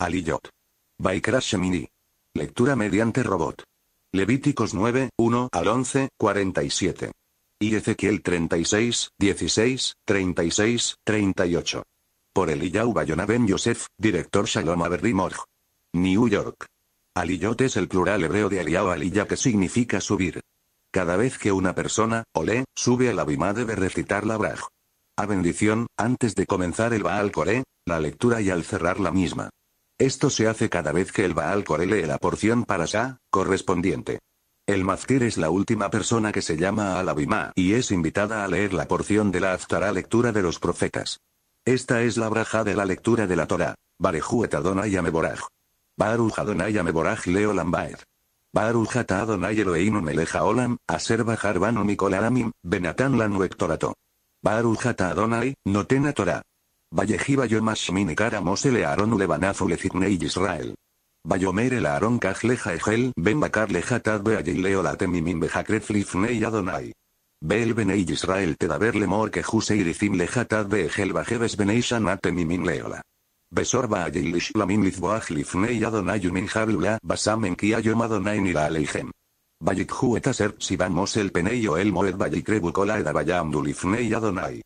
Aliyot. By Lectura mediante robot. Levíticos 9, 1 al 11, 47. Y Ezequiel 36, 16, 36, 38. Por Eliyahu Bayona Ben Yosef, director Shalom Morj, New York. Aliyot es el plural hebreo de Aliyahu Aliyah que significa subir. Cada vez que una persona, ole, sube a la bima debe recitar la braj. A bendición, antes de comenzar el Baal Coré, la lectura y al cerrar la misma. Esto se hace cada vez que el Baal lee la porción para Sa, correspondiente. El Maftir es la última persona que se llama al Abimá y es invitada a leer la porción de la Aftará lectura de los profetas. Esta es la braja de la lectura de la Torah. Barejuet Adonai Ameboraj. Baruj Adonai Ameboraj Leo lambaed. Barujata Adonai Eloheinu Meleja Olam, Aserba Bajar Mikol Benatan Lanu ektorato. Adonai, Notena Torah. Vallejiba yom Kara Mosele Aaron Ulebanazu Yisrael. Israel. Vayomere la Aaron Kajleja Egel Ben Bakar Leja Tadbe Ayileo leola Temimim Bejakref Lifnei Adonai. Bel Benei Israel Tedaber mor que irizim Leja Tadbe Egel Bajeves Benei shanate Leola. Besorba Ayilish Lamin Lizboaj Lifnei Adonai Umin Jablula Basam en Kia Yom Adonai nira Aleijem. Vayikhu Etaser va Mosel Penei el Moed Vayikrebu Kola Edabayam Dulifnei Adonai.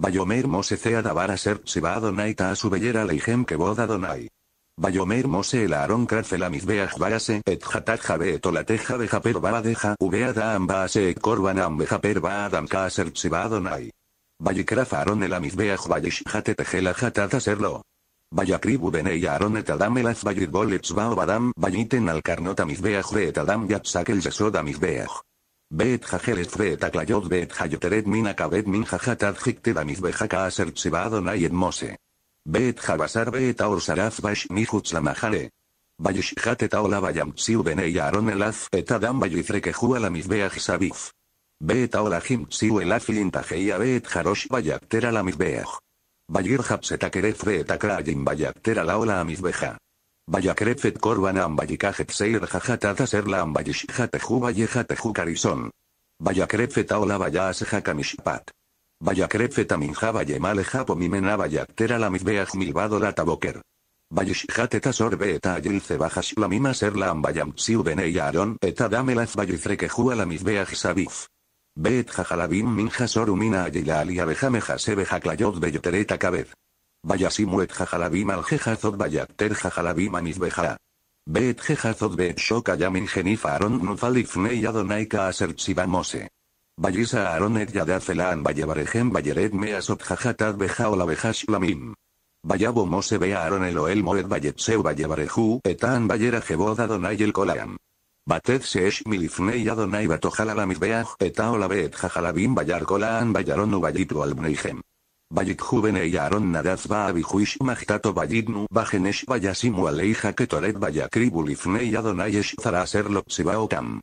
Bayomer Mose Cea Davara Ser va Adonai Ta Asubellera que Kebod donai. Bayomer Mose El Aaron la misbeaj Bagase Et Hatat Jabe Etolateja Bejaper de Ubeada Ambase Korbanam Bejaper Baadam Ka Ser Seba Adonai. Bayikraf Aaron El Amizbeach Bayish la Ejela Hatat Aserlo. bene Benei Aaron et Adam Elaz al Etzbao Badam al Alkarnot Amizbeach Beet Adam Yatsak El Yesod Bet jajeret et clayot bet jayoteret min akabet min jajatad jikted bejaka mose. Bet jabasar bet aor saraf bash mihutz la majare. Bayishhat et aola bayam tsiu benei elaf et adam la misbeach sabif. Bet aola jim tsiu elaf lintajeia bet jarosh bayaktera la misbeach. Bayir hapset akeref bet akrayim bayaktera la ola amisbeja. Vaya Vayakrefet korban ambayikajet seir jajatata serla ambayishjateju vayejateju Vaya crefet aola vayaseja kamishpat. Vaya aminja minjaba pomimena tera la mizbeaj milvado la taboker. Vayishijate tasor beeta ayilce bajas la mima serla ambayam bene y aarón eta damelaz la mizbeaj sabif. Bet jajalabim minja sorumina ayila alia bejameja muet jajalabim al jejazot ter jajalabim anizbeja. Beet jejazot beet yamin genifa aron nufalifnei adonaika Vallisa Vayisa et yadazelan vallabarejem vayeret measot jajatad beja o la lamim. Vayabo mose bea aron eloel moed vayetseu vayevareju etan vayera jebod adonai el kolam. Batet seesh milifnei adonai batojalalamis beaj eta o la beet jajalabim vayar kolaan vayaron u vayito Bajit Juvene y Aaron Nadaz Bijuish Magtato Bayidnu Bajenesh Bayasimu Aleija Ketoret adonai Adonayesh Zaraserlo Sibaotam.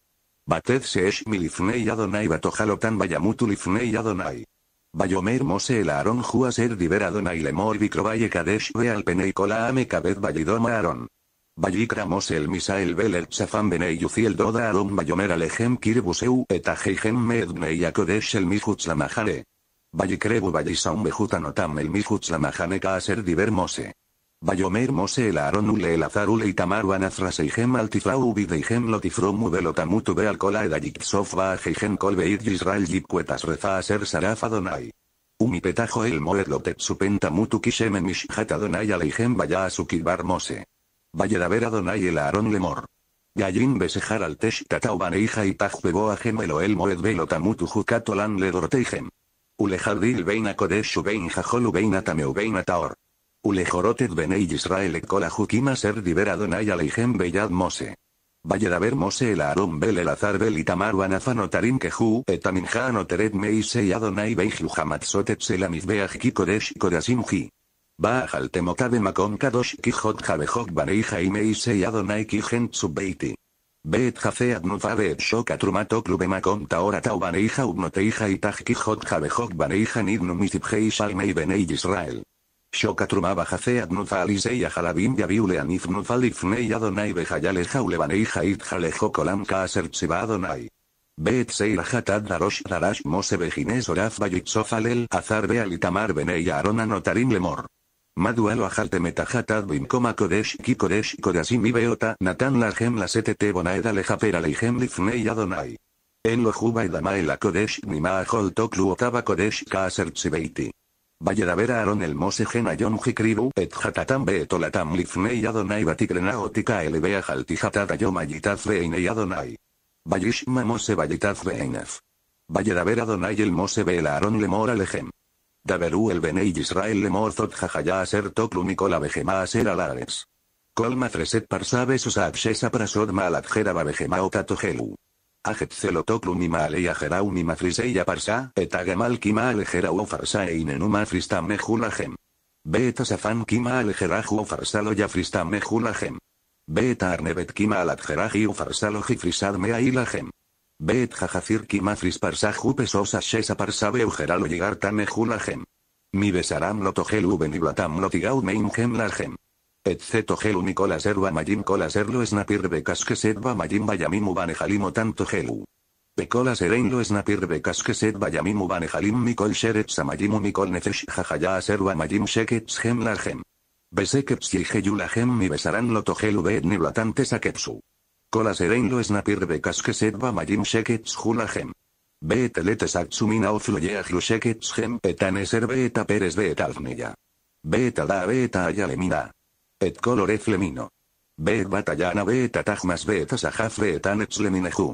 Batez Seesh Milifnei Adonai Batojalotan mutulifne Adonai. Bayomer Mose el Aaron Juaser Diver Adonai Lemor Vikrobaye Kadesh Beal Penei kabet Kabet Bayidoma Aaron. Bayikra el Misael el Safan Benei yuciel Doda Aaron Bayomer Alejem Kirbuseu Etajeijem Meednei Akodesh El Mihutzlamajare. Vallicrebu vallisaumbejutan otam el mijuts la majaneka a ser divermose. Vallomer mose el aaron ule el azar ule Tamaru anazra seijem altifrau lotifromu velo tamutu be alcola edayiksof va ajeijem id yisrael Jipcuetas reza a ser saraf adonai. Umipetajo el moed supenta mutu kishemen mishhat donai vaya a mose. Valledaber donai el aaron lemor. Gallin besejar al tesh tatau y a gemelo el moed velotamutu jucatolan le dorteijem. Ulejardil Beina Kodesh Ubein ja'holu veina Tameu Ubein taor. Ulejorotet Benei Israel Ekola Jukima Ser Diver Adonai aleijem Beyad Mose. daver Mose el arum Bel el Azar Bel Itamaru Anafanotarim Kehu Etaminja Anoteret Meisei Adonai Beiju Hamatzotet Kikodesh Kodasim Ji. Baal makon ma'kon Kadosh Kijot Jabejok Banei Jaime Isei Adonai Kijen Subbeiti. Bet jace Nutha bed shoka trumato clube macom taora tau baneija ubnoteija y tajki hot jabehok baneija salmei benei Israel. Shoka trumaba jace adnufa aliseia jalabim ya viule lifnei adonai bejayale jaule baneija it jalejo kolam kaaser adonai. Beet seira darosh darash mose oraf oraz bayitzofalel azar bealitamar benei anotarim lemor. Maduelo ajaltemeta metajatad bim koma kodesh ki kodesh mi beota natan lahem la setete bonaed alejaper alejem lifnei adonai. En lo juba edama el akodesh nima ahol toklu otaba kodesh ka beiti. aaron el mose genayon jikribu et hatatam beetolatam lifnei adonai batikrena otika elebea jaltijatad veinei adonai. mose adonai el mose aron aaron lemor Daberu el Benei Israel Lemorzot Jajaya Aser Toklum y Bejema Aser Alares. Colma Freset Parsabe Susa Prasod Maladjera Babejema Otatogelu. Ajetzelo Toklum y Maalei Ajeraum y Mafriseya Parsa, ki Kima Alejera u Farsa e Inenuma Mejulajem. Beta Safan Kima alejera o Farsalo ya Mejulajem. Beta Arnevet Kima Aladjeraji o Farsalo Jifrisad Mea Ilajem. Beet jajacir ki mafris parsa jupes, sosa shesa parsa, llegar tame gem. Mi besaram loto gelu, beniblatam, lotigau lo mein gem largem. Et gelu mi colas serva mayim cola serlo snapir becas que bayamim, mayim bayamimu banejalimo tanto gelu. lo snapir becas que sedva yamimu banejalim micol sheret samayimu col nefesh jajaya serwa mayim shekets gem largem. Besekepsi gem mi besarán lo tohelu beet niblatante Kola lo esnapir de que setba majim shekets hulajem. Beeteletes aksumina ofluyeaj sheketz gem petaneser beeta peres beetavnilla. Beta da beta ayalemina. Et colore flemino. Beet batallana beta tajmas beeta sajaf beetanets lemineju.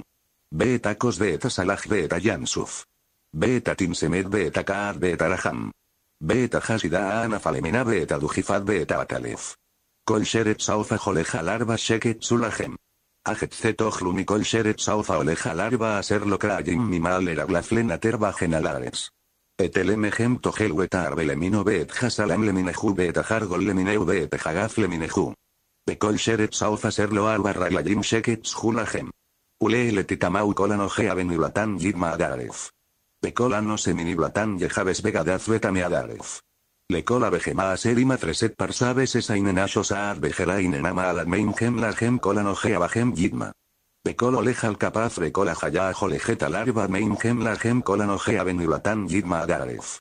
Beeta kos beta salaj beta yansuf. Beeta timsemet beta kaad beta raham. Beta hasida ana falemina beeta dujifat beeta atalef. Kol sheret saufa joleja larva shekets Ajetzetoj lumikol sheret sauza oleja larva a ser locrajim mimal eragla terva genalares. Etelem ejem togel arbelemino beet hasalam lemineju beet ajargol lemineu beet hagaf lemineju. Bekol sheret sauza serlo alba barraglayim shekets junajem. Ule titamau kolan ojea benulatan yidma adaref. Bekolano seminiblatan yejaves vegadaz agaref. Le cola vejema a serima treset sabes esa inenasho saad vejera inenama a la main gem la gem cola bajem yitma. Le colo lejal capaz de jaya ajo lejeta larva main gem la gem cola no beniblatan yitma adaref.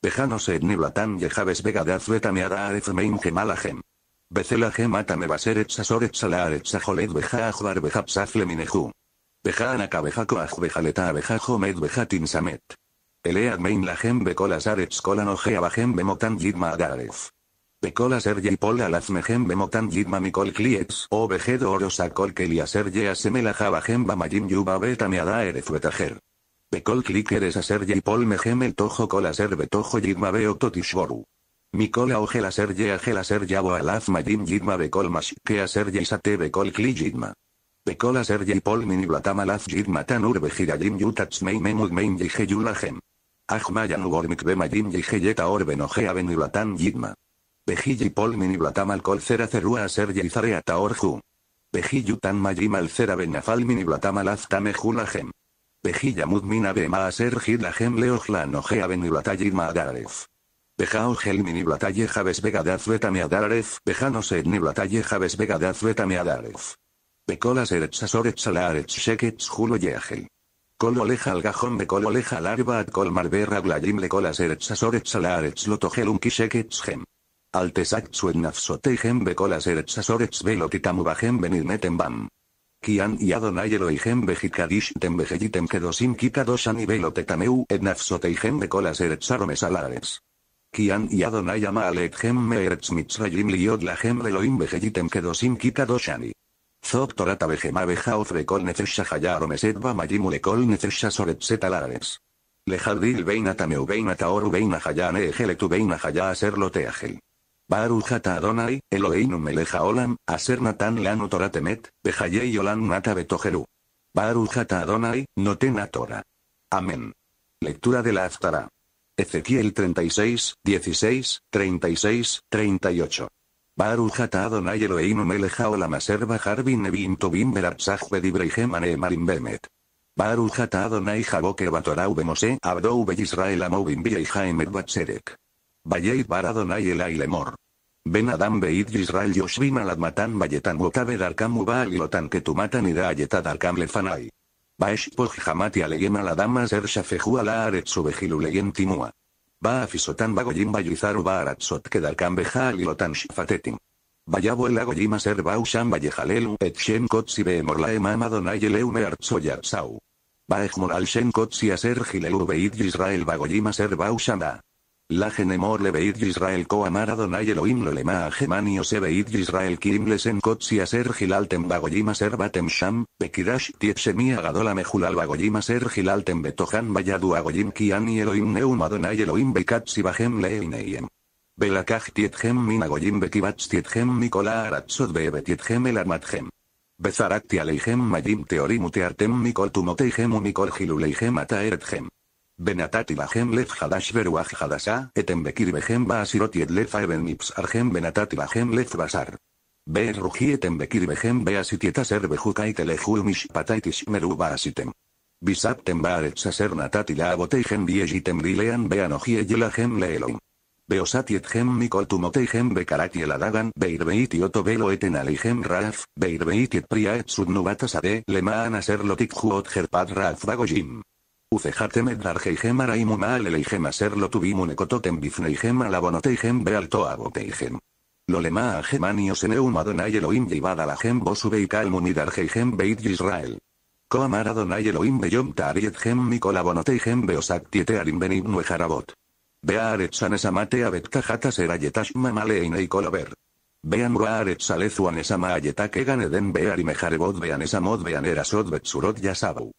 Vejano niblatan yejaves vega de azueta me main gem la gem. Becela gem me baser etsa sor etsa la beja joled veja ajo mineju. coaj veja beja jomed tinsamet. Elead main la gem becolas arets kolan ojea gem bemotan lidma agaref. Bekola serje y pola lazme gem bemotan lidma mikol kliets o vejedo que kelia serje asemela java gem bamayim yuba beta meada erezuetajer. Bekol klikeres aserje y pol mejem el tojo kola serbe tojo yidma veo totishboru. Mikola ojela serje ajela serja alaz mayim yidma bekol mashke serje isate bekol kli yidma. Pecola pol Paul Miniblatama Laz Jid Matan Urbe Giralim Yutatsmei Memud Mein Yula Gem. Ahmayan y bemadim yijeyeta orben ojea benilatan yidma. Pejiji pol miniblatam alcohol cera cerúa ser yizarea taorju. Pejillu tan majim al cera benafal miniblatam alaftame julajem. Pejilla mudmina bema a ser gidlajem leojlan ojea beniblatayidma adaref. Peja ojel miniblataye javes vegada betame adaref. Peja no sed niblataye javes vegada adaref. Pecolas eretz Salaaret alaretz sheketz julo oleja al gajón de cololeja larva at col marberra la le colas eretz asorets lo lotogel kisheketz gem. Altesach suegnafsoteijem be colas eretz asorets bajem bam. Kian y Adonai Elohim bejikadish tem bejeyitem kedosim kikadoshan y velotetameu et nafsoteijem be colas eretz aromes Kian y Adonai ama me eretz mitzrayim liod lajem Elohim bejeyitem kedosim kikadoshan Zog Torata Bejema Beja Necesha Jayaromesetba majimu Omesetba Majimulekol Soret Setalares. Lejardil Beina Tameu Beina Taoru Beina Hayane Ejeletu Beina Haya Barujata Adonai, Eloheinum Meleja Olam, Aser Natan Lanu Toratemet, Bejayei OLAN Nata Barujata Adonai, Notena Tora. Amén. Lectura de la Aftara. Ezequiel 36, 16, 36, 38. Baruch Adonai la melech haolam e bajar bin nevin tobim beratzah bedibreihem Marim bemet. Baruch Adonai jaboke bemose abdou Amo Amobin y Jaimed batzerek. Vayeit bar Adonai elai lemor. Ben Adam Beid Yisrael Yoshvim Aladmatan Bayetan Wokabe Darkam Ubaal Ilotan Ketumatan Ida Ayeta Darkam Lefanai. Baesh Poj Hamati la Aladam Aser Shafehu Aretsu Timua. Ba a fisotan ba gojim ba yuizaru kedal kan beha alilotan shifatetin. Ba ya vuela gojim aser ba usan ba yehalelu et shen kotzi be emor la emama eleu me Ba al kotzi aser gilelu beid yisrael ba aser ba da. La genemor le veid Israel ko amar Adonai Elohim lo lema a Gemani se veid Israel kim lesen kotsi ser gilaltem bagoyim ser batem sham, bekirash tietsemi agadola mejulal bagoyim ser gilaltem betohan bayadu agoyim ki ani Elohim neum Adonai Elohim bekatsi bajem leineiem. Belakaj tietgem min agoyim bekibats tietgem nikola aratzot bebe tietgem el armatgem. Bezarakti aleihem mayim teorimuteartem mikol tumoteigem unikol giluleigem ataeretgem. Benatati bajem lef hadash veru hadasa, eten bekir bejem ba asirot yed lef benatati bajem lef basar. Be rugi eten bekir bejem be asitieta ser bejukai tele jul meru ba asitem. Bisab ba saser natati la abotei gen biegitem dilean be anohie yela gen le elom. gen mikol tumotei gen be karati el adagan, belo eten alei gen raaf, priaet le aser lotik juot raf bago Ucejate medrargeijem y ser lo tubimun ecototem bifneijem alabonoteigem bealtoaboteijem. Lolema gemanio eneum adonai Elohim gembo alajem bosube y beit Israel. Coamar adonai Elohim beyom tarietjem nicolabonoteijem beosactietearim benignu jarabot. Beaaretsanes amate abetkajatas erayetash mamaleinei colover. Vean Ruaret Esama Bear y e Mejarebot Yasabu.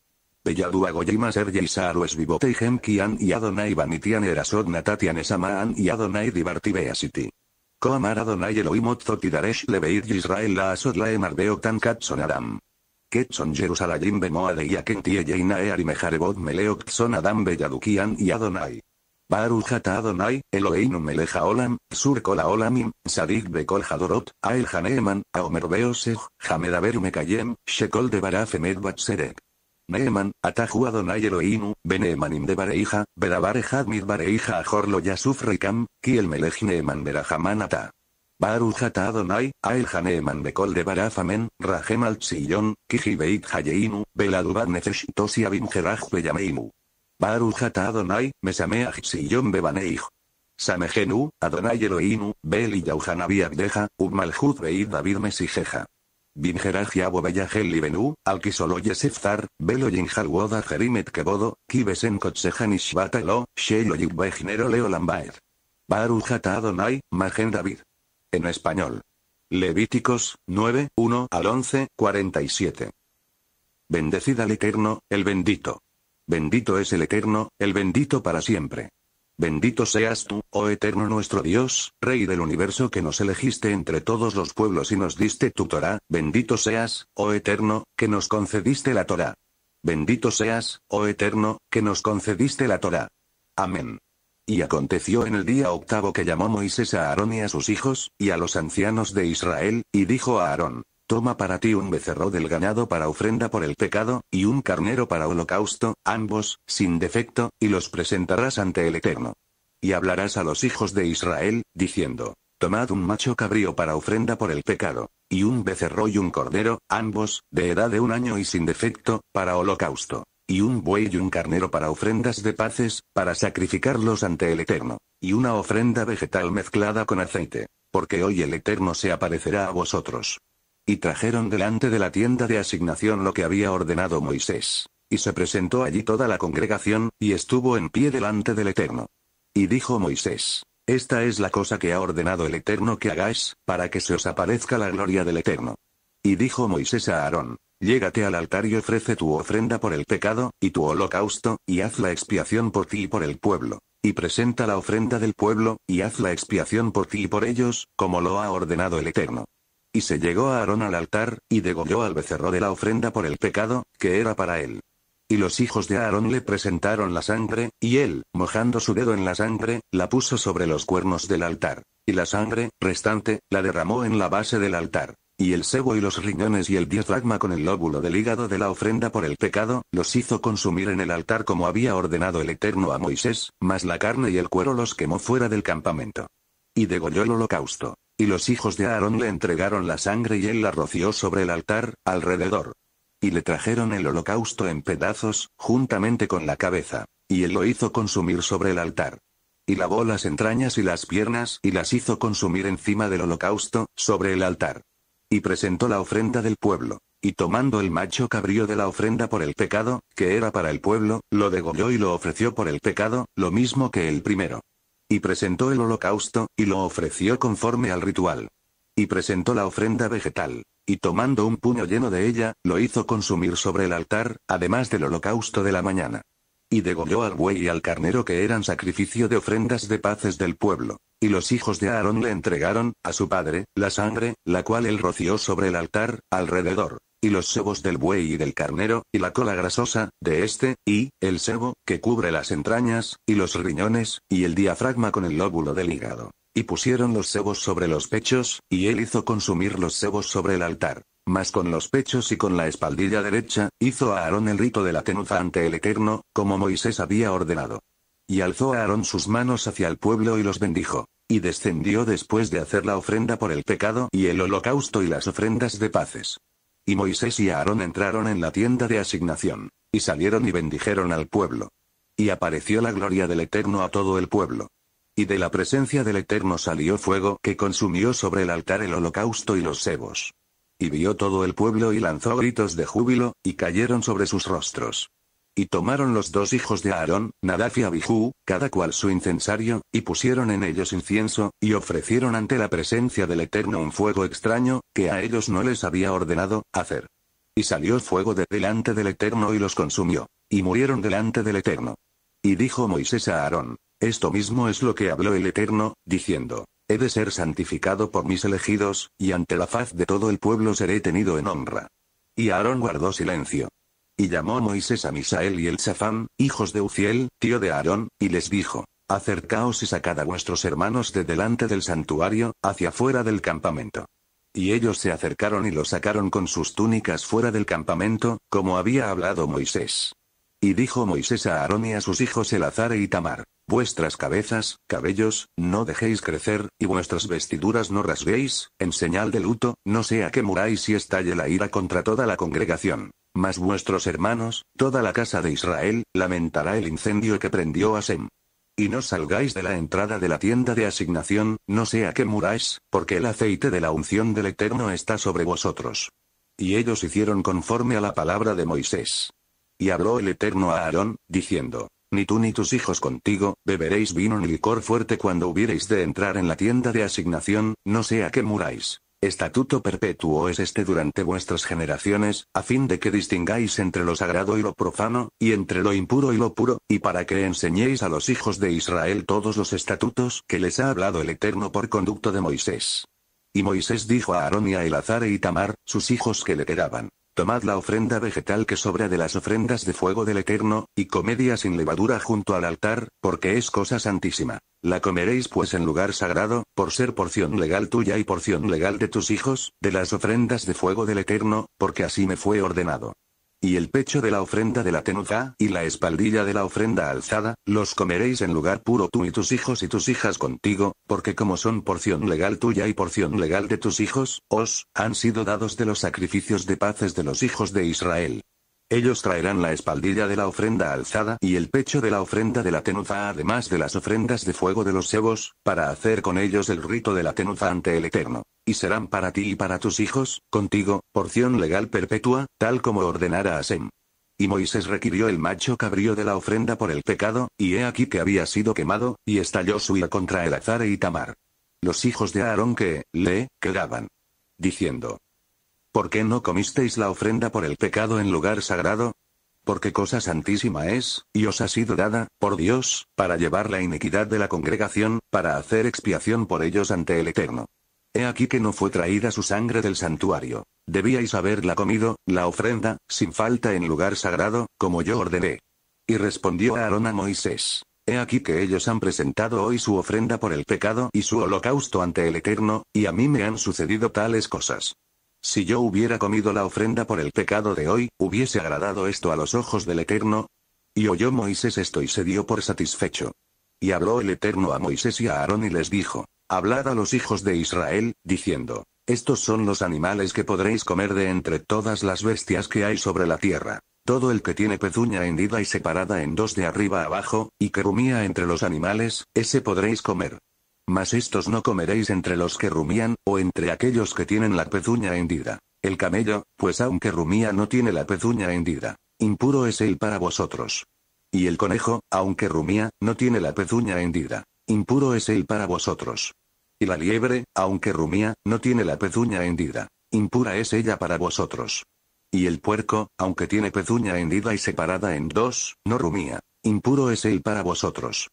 Belladua Agoyima Sergei Saru Esvivote ki'an y Adonai Vanitian Erasod Natatian Esamaan y Adonai Divartibeasiti. Koamar Adonai Elohimot Zotidaresh Leveid Yisrael la Asot Laem Arbeotan Katson Adam. Ketson Jerusalem Bemoade Yakentie arimejarebot Earimejarebot Meleok Son Adam Belladukian y Adonai. Baruchata Adonai, Eloheinu Meleja Olam, Sur Kola Olamim, Sadik Bekol Hadorot, Ael Haneeman, Aomer Hamedaber Mekayem, Shekol de Barafemed Neeman, Atahu Adonai Eloheinu, Beneemanim de Bareija, Berabare Hadmid Bareija Ajorlo Yasuf Reikam, Kiel Melech Neeman jamán Ata. Baruch Adonai, Janeman de Bekol de Barafamen, Rahem Al Tzillon, Kijibeit Hayeinu, Beladubat Tosi Abin Geraj Beyameinu. Baruch Ata Adonai, Mesameach Bebaneij. Samejenu, Adonai Eloheinu, Beli y deja, Abdeja, David Mesijeja benú, Yabovayagel solo Alkisoloye Seftar, Velo woda Jerimet Kebodo, Kibesen Kotsejan Ishvatalo, Shelo Yibbejnero Leo Lambaer. Barujata Adonai, Magen David. En español. Levíticos, 9, 1 al 11, 47. Bendecid al Eterno, el bendito. Bendito es el Eterno, el bendito para siempre. Bendito seas tú, oh eterno nuestro Dios, Rey del universo que nos elegiste entre todos los pueblos y nos diste tu Torah, bendito seas, oh eterno, que nos concediste la Torah. Bendito seas, oh eterno, que nos concediste la Torah. Amén. Y aconteció en el día octavo que llamó Moisés a Aarón y a sus hijos, y a los ancianos de Israel, y dijo a Aarón, Toma para ti un becerro del ganado para ofrenda por el pecado, y un carnero para holocausto, ambos, sin defecto, y los presentarás ante el Eterno. Y hablarás a los hijos de Israel, diciendo, Tomad un macho cabrío para ofrenda por el pecado, y un becerro y un cordero, ambos, de edad de un año y sin defecto, para holocausto, y un buey y un carnero para ofrendas de paces, para sacrificarlos ante el Eterno, y una ofrenda vegetal mezclada con aceite, porque hoy el Eterno se aparecerá a vosotros. Y trajeron delante de la tienda de asignación lo que había ordenado Moisés. Y se presentó allí toda la congregación, y estuvo en pie delante del Eterno. Y dijo Moisés, Esta es la cosa que ha ordenado el Eterno que hagáis, para que se os aparezca la gloria del Eterno. Y dijo Moisés a Aarón, Llégate al altar y ofrece tu ofrenda por el pecado, y tu holocausto, y haz la expiación por ti y por el pueblo. Y presenta la ofrenda del pueblo, y haz la expiación por ti y por ellos, como lo ha ordenado el Eterno. Y se llegó a Aarón al altar, y degolló al becerro de la ofrenda por el pecado, que era para él. Y los hijos de Aarón le presentaron la sangre, y él, mojando su dedo en la sangre, la puso sobre los cuernos del altar. Y la sangre, restante, la derramó en la base del altar. Y el sebo y los riñones y el diafragma con el lóbulo del hígado de la ofrenda por el pecado, los hizo consumir en el altar como había ordenado el Eterno a Moisés, mas la carne y el cuero los quemó fuera del campamento. Y degolló el holocausto. Y los hijos de Aarón le entregaron la sangre y él la roció sobre el altar, alrededor. Y le trajeron el holocausto en pedazos, juntamente con la cabeza. Y él lo hizo consumir sobre el altar. Y lavó las entrañas y las piernas y las hizo consumir encima del holocausto, sobre el altar. Y presentó la ofrenda del pueblo. Y tomando el macho cabrío de la ofrenda por el pecado, que era para el pueblo, lo degolló y lo ofreció por el pecado, lo mismo que el primero. Y presentó el holocausto, y lo ofreció conforme al ritual. Y presentó la ofrenda vegetal. Y tomando un puño lleno de ella, lo hizo consumir sobre el altar, además del holocausto de la mañana. Y degolló al buey y al carnero que eran sacrificio de ofrendas de paces del pueblo. Y los hijos de Aarón le entregaron, a su padre, la sangre, la cual él roció sobre el altar, alrededor, y los sebos del buey y del carnero, y la cola grasosa, de este, y, el sebo, que cubre las entrañas, y los riñones, y el diafragma con el lóbulo del hígado. Y pusieron los sebos sobre los pechos, y él hizo consumir los sebos sobre el altar. Mas con los pechos y con la espaldilla derecha, hizo a Aarón el rito de la tenuza ante el Eterno, como Moisés había ordenado. Y alzó a Aarón sus manos hacia el pueblo y los bendijo. Y descendió después de hacer la ofrenda por el pecado y el holocausto y las ofrendas de paces. Y Moisés y Aarón entraron en la tienda de asignación. Y salieron y bendijeron al pueblo. Y apareció la gloria del Eterno a todo el pueblo. Y de la presencia del Eterno salió fuego que consumió sobre el altar el holocausto y los sebos. Y vio todo el pueblo y lanzó gritos de júbilo, y cayeron sobre sus rostros. Y tomaron los dos hijos de Aarón, Nadaf y Abihu, cada cual su incensario, y pusieron en ellos incienso, y ofrecieron ante la presencia del Eterno un fuego extraño, que a ellos no les había ordenado hacer. Y salió fuego de delante del Eterno y los consumió. Y murieron delante del Eterno. Y dijo Moisés a Aarón, esto mismo es lo que habló el Eterno, diciendo, he de ser santificado por mis elegidos, y ante la faz de todo el pueblo seré tenido en honra. Y Aarón guardó silencio. Y llamó Moisés a Misael y el Safán, hijos de Uziel, tío de Aarón, y les dijo, Acercaos y sacad a vuestros hermanos de delante del santuario, hacia fuera del campamento. Y ellos se acercaron y lo sacaron con sus túnicas fuera del campamento, como había hablado Moisés. Y dijo Moisés a Aarón y a sus hijos Elazar y Tamar, Vuestras cabezas, cabellos, no dejéis crecer, y vuestras vestiduras no rasguéis, en señal de luto, no sea que muráis y estalle la ira contra toda la congregación. Mas vuestros hermanos, toda la casa de Israel, lamentará el incendio que prendió a Sem. Y no salgáis de la entrada de la tienda de asignación, no sea que muráis, porque el aceite de la unción del Eterno está sobre vosotros. Y ellos hicieron conforme a la palabra de Moisés. Y habló el Eterno a Aarón, diciendo, Ni tú ni tus hijos contigo, beberéis vino ni licor fuerte cuando hubiereis de entrar en la tienda de asignación, no sea que muráis. Estatuto perpetuo es este durante vuestras generaciones, a fin de que distingáis entre lo sagrado y lo profano, y entre lo impuro y lo puro, y para que enseñéis a los hijos de Israel todos los estatutos que les ha hablado el Eterno por conducto de Moisés. Y Moisés dijo a Aarón y a Elazar y e Tamar, sus hijos que le quedaban. Tomad la ofrenda vegetal que sobra de las ofrendas de fuego del Eterno, y comedia sin levadura junto al altar, porque es cosa santísima. La comeréis pues en lugar sagrado, por ser porción legal tuya y porción legal de tus hijos, de las ofrendas de fuego del Eterno, porque así me fue ordenado. Y el pecho de la ofrenda de la tenuza, y la espaldilla de la ofrenda alzada, los comeréis en lugar puro tú y tus hijos y tus hijas contigo, porque como son porción legal tuya y porción legal de tus hijos, os, han sido dados de los sacrificios de paces de los hijos de Israel. Ellos traerán la espaldilla de la ofrenda alzada y el pecho de la ofrenda de la tenuza además de las ofrendas de fuego de los sebos para hacer con ellos el rito de la tenuza ante el Eterno. Y serán para ti y para tus hijos, contigo, porción legal perpetua, tal como ordenara Asem. Y Moisés requirió el macho cabrío de la ofrenda por el pecado, y he aquí que había sido quemado, y estalló su ira contra el azar y e Tamar. Los hijos de Aarón que, le, quedaban. Diciendo, ¿Por qué no comisteis la ofrenda por el pecado en lugar sagrado? Porque cosa santísima es, y os ha sido dada, por Dios, para llevar la iniquidad de la congregación, para hacer expiación por ellos ante el Eterno. He aquí que no fue traída su sangre del santuario. Debíais haberla comido, la ofrenda, sin falta en lugar sagrado, como yo ordené. Y respondió Aarón a Moisés. He aquí que ellos han presentado hoy su ofrenda por el pecado y su holocausto ante el Eterno, y a mí me han sucedido tales cosas. Si yo hubiera comido la ofrenda por el pecado de hoy, ¿hubiese agradado esto a los ojos del Eterno? Y oyó Moisés esto y se dio por satisfecho. Y habló el Eterno a Moisés y a Aarón y les dijo, Hablad a los hijos de Israel, diciendo, Estos son los animales que podréis comer de entre todas las bestias que hay sobre la tierra. Todo el que tiene pezuña hendida y separada en dos de arriba abajo, y que rumía entre los animales, ese podréis comer. Mas estos no comeréis entre los que rumían, o entre aquellos que tienen la pezuña hendida. El camello, pues aunque rumía no tiene la pezuña hendida. Impuro es él para vosotros. Y el conejo, aunque rumía, no tiene la pezuña hendida. Impuro es él para vosotros. Y la liebre, aunque rumía, no tiene la pezuña hendida. Impura es ella para vosotros. Y el puerco, aunque tiene pezuña hendida y separada en dos, no rumía. Impuro es él para vosotros.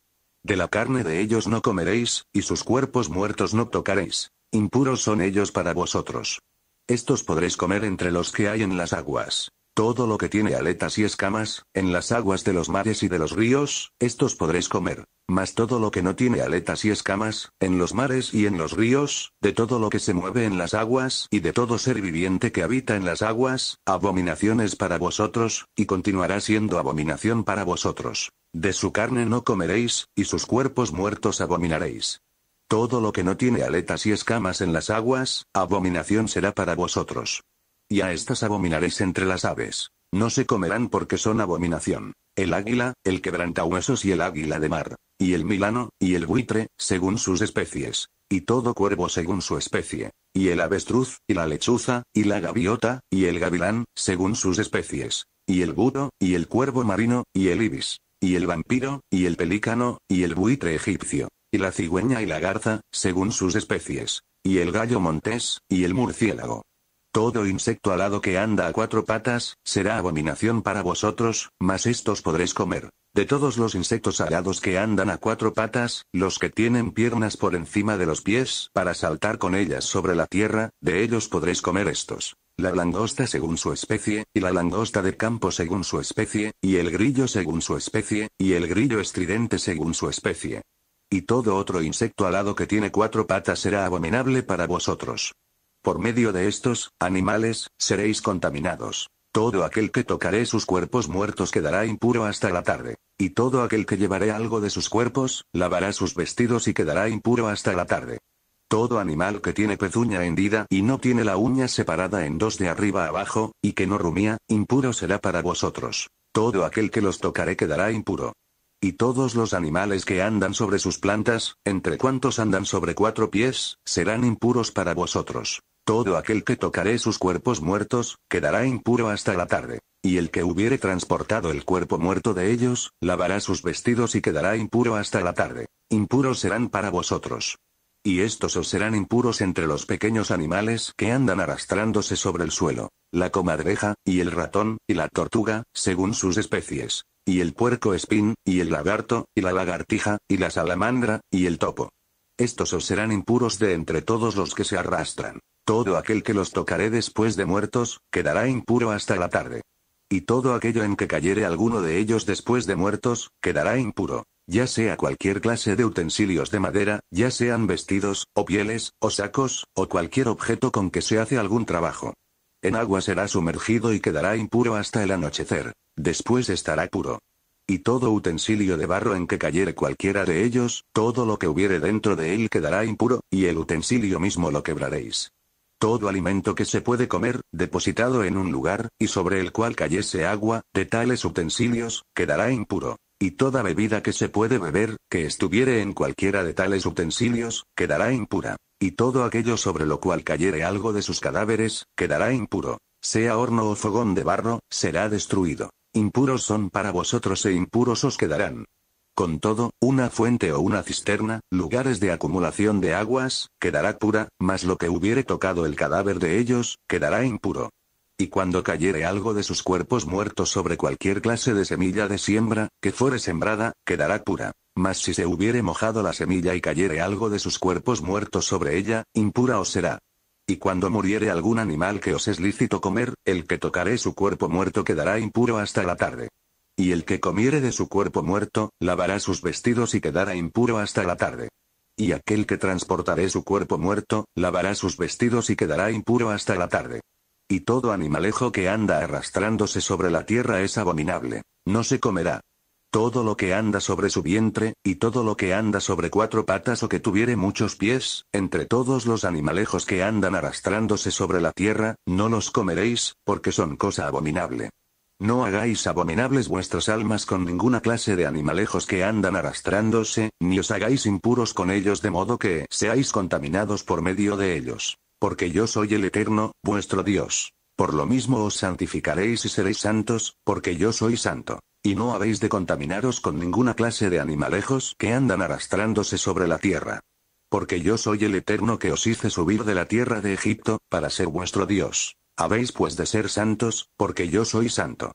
De la carne de ellos no comeréis, y sus cuerpos muertos no tocaréis. Impuros son ellos para vosotros. Estos podréis comer entre los que hay en las aguas. Todo lo que tiene aletas y escamas, en las aguas de los mares y de los ríos, estos podréis comer. Mas todo lo que no tiene aletas y escamas, en los mares y en los ríos, de todo lo que se mueve en las aguas y de todo ser viviente que habita en las aguas, abominaciones para vosotros, y continuará siendo abominación para vosotros. De su carne no comeréis, y sus cuerpos muertos abominaréis. Todo lo que no tiene aletas y escamas en las aguas, abominación será para vosotros. Y a estas abominaréis entre las aves. No se comerán porque son abominación. El águila, el quebrantahuesos y el águila de mar. Y el milano, y el buitre, según sus especies. Y todo cuervo según su especie. Y el avestruz, y la lechuza, y la gaviota, y el gavilán, según sus especies. Y el budo, y el cuervo marino, y el ibis. Y el vampiro, y el pelícano, y el buitre egipcio. Y la cigüeña y la garza, según sus especies. Y el gallo montés, y el murciélago todo insecto alado que anda a cuatro patas, será abominación para vosotros, mas estos podréis comer. De todos los insectos alados que andan a cuatro patas, los que tienen piernas por encima de los pies para saltar con ellas sobre la tierra, de ellos podréis comer estos. La langosta según su especie, y la langosta de campo según su especie, y el grillo según su especie, y el grillo estridente según su especie. Y todo otro insecto alado que tiene cuatro patas será abominable para vosotros. Por medio de estos, animales, seréis contaminados. Todo aquel que tocaré sus cuerpos muertos quedará impuro hasta la tarde. Y todo aquel que llevaré algo de sus cuerpos, lavará sus vestidos y quedará impuro hasta la tarde. Todo animal que tiene pezuña hendida y no tiene la uña separada en dos de arriba a abajo, y que no rumía, impuro será para vosotros. Todo aquel que los tocaré quedará impuro. Y todos los animales que andan sobre sus plantas, entre cuantos andan sobre cuatro pies, serán impuros para vosotros. Todo aquel que tocaré sus cuerpos muertos, quedará impuro hasta la tarde. Y el que hubiere transportado el cuerpo muerto de ellos, lavará sus vestidos y quedará impuro hasta la tarde. Impuros serán para vosotros. Y estos os serán impuros entre los pequeños animales que andan arrastrándose sobre el suelo, la comadreja, y el ratón, y la tortuga, según sus especies, y el puerco espín, y el lagarto, y la lagartija, y la salamandra, y el topo. Estos os serán impuros de entre todos los que se arrastran. Todo aquel que los tocaré después de muertos, quedará impuro hasta la tarde. Y todo aquello en que cayere alguno de ellos después de muertos, quedará impuro ya sea cualquier clase de utensilios de madera, ya sean vestidos, o pieles, o sacos, o cualquier objeto con que se hace algún trabajo. En agua será sumergido y quedará impuro hasta el anochecer. Después estará puro. Y todo utensilio de barro en que cayere cualquiera de ellos, todo lo que hubiere dentro de él quedará impuro, y el utensilio mismo lo quebraréis. Todo alimento que se puede comer, depositado en un lugar, y sobre el cual cayese agua, de tales utensilios, quedará impuro. Y toda bebida que se puede beber, que estuviere en cualquiera de tales utensilios, quedará impura. Y todo aquello sobre lo cual cayere algo de sus cadáveres, quedará impuro. Sea horno o fogón de barro, será destruido. Impuros son para vosotros e impuros os quedarán. Con todo, una fuente o una cisterna, lugares de acumulación de aguas, quedará pura, mas lo que hubiere tocado el cadáver de ellos, quedará impuro. Y cuando cayere algo de sus cuerpos muertos sobre cualquier clase de semilla de siembra, que fuere sembrada, quedará pura. Mas si se hubiere mojado la semilla y cayere algo de sus cuerpos muertos sobre ella, impura os será. Y cuando muriere algún animal que os es lícito comer, el que tocaré su cuerpo muerto quedará impuro hasta la tarde. Y el que comiere de su cuerpo muerto, lavará sus vestidos y quedará impuro hasta la tarde. Y aquel que transportaré su cuerpo muerto, lavará sus vestidos y quedará impuro hasta la tarde. Y todo animalejo que anda arrastrándose sobre la tierra es abominable, no se comerá. Todo lo que anda sobre su vientre, y todo lo que anda sobre cuatro patas o que tuviere muchos pies, entre todos los animalejos que andan arrastrándose sobre la tierra, no los comeréis, porque son cosa abominable. No hagáis abominables vuestras almas con ninguna clase de animalejos que andan arrastrándose, ni os hagáis impuros con ellos de modo que seáis contaminados por medio de ellos. Porque yo soy el Eterno, vuestro Dios. Por lo mismo os santificaréis y seréis santos, porque yo soy santo. Y no habéis de contaminaros con ninguna clase de animalejos que andan arrastrándose sobre la tierra. Porque yo soy el Eterno que os hice subir de la tierra de Egipto, para ser vuestro Dios. Habéis pues de ser santos, porque yo soy santo.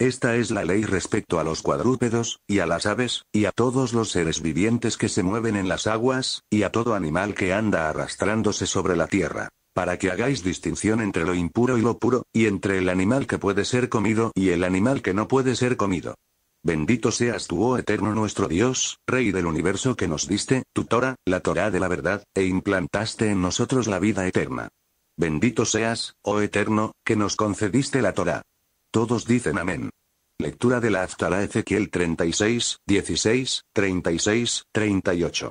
Esta es la ley respecto a los cuadrúpedos, y a las aves, y a todos los seres vivientes que se mueven en las aguas, y a todo animal que anda arrastrándose sobre la tierra, para que hagáis distinción entre lo impuro y lo puro, y entre el animal que puede ser comido y el animal que no puede ser comido. Bendito seas tú, oh eterno nuestro Dios, Rey del universo que nos diste, tu Torah, la Torah de la verdad, e implantaste en nosotros la vida eterna. Bendito seas, oh Eterno, que nos concediste la Torah. Todos dicen amén. Lectura de la Aftala Ezequiel 36, 16, 36, 38.